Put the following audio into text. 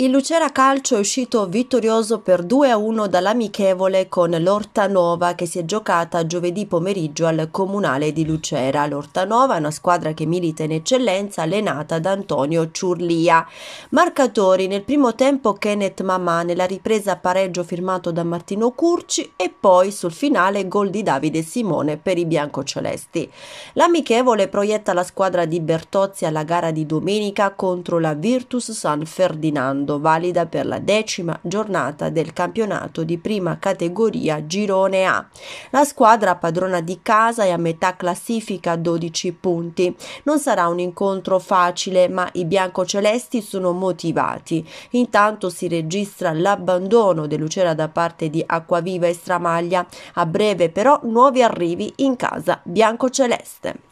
Il Lucera Calcio è uscito vittorioso per 2-1 dall'amichevole con l'Ortanova che si è giocata giovedì pomeriggio al Comunale di Lucera. L'Ortanova è una squadra che milita in eccellenza allenata da Antonio Ciurlia. Marcatori nel primo tempo Kenneth Mamà nella ripresa pareggio firmato da Martino Curci e poi sul finale gol di Davide Simone per i biancocelesti. L'amichevole proietta la squadra di Bertozzi alla gara di domenica contro la Virtus San Ferdinando mondo valida per la decima giornata del campionato di prima categoria Girone A. La squadra padrona di casa è a metà classifica 12 punti. Non sarà un incontro facile, ma i biancocelesti sono motivati. Intanto si registra l'abbandono Lucera da parte di Acquaviva e Stramaglia. A breve però nuovi arrivi in casa biancoceleste.